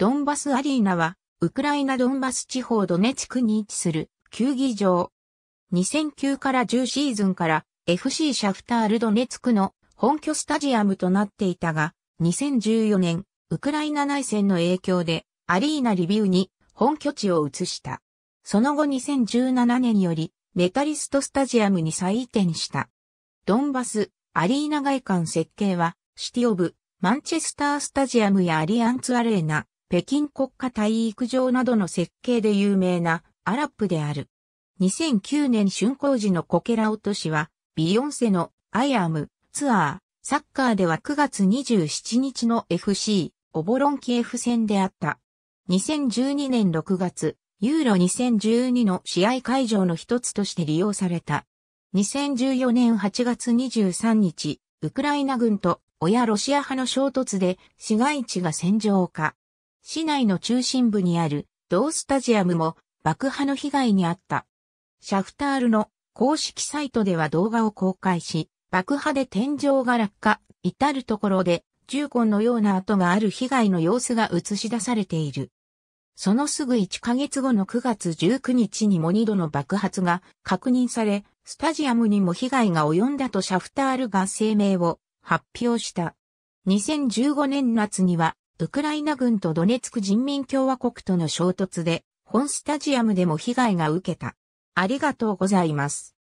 ドンバスアリーナは、ウクライナドンバス地方ドネツクに位置する球技場。2009から10シーズンから FC シャフタールドネツクの本拠スタジアムとなっていたが、2014年、ウクライナ内戦の影響でアリーナリビューに本拠地を移した。その後2017年よりメタリストスタジアムに再移転した。ドンバスアリーナ外観設計はシティオブマンチェスタースタジアムやアリアンツアレーナ、北京国家体育場などの設計で有名なアラップである。2009年竣工時のコケラ落としは、ビヨンセのアイアムツアー、サッカーでは9月27日の FC、オボロンキエフ戦であった。2012年6月、ユーロ2012の試合会場の一つとして利用された。2014年8月23日、ウクライナ軍と親ロシア派の衝突で市街地が戦場化。市内の中心部にある同スタジアムも爆破の被害に遭った。シャフタールの公式サイトでは動画を公開し、爆破で天井が落下、至るところで銃痕のような跡がある被害の様子が映し出されている。そのすぐ1ヶ月後の9月19日にも2度の爆発が確認され、スタジアムにも被害が及んだとシャフタールが声明を発表した。2015年夏にはウクライナ軍とドネツク人民共和国との衝突で、本スタジアムでも被害が受けた。ありがとうございます。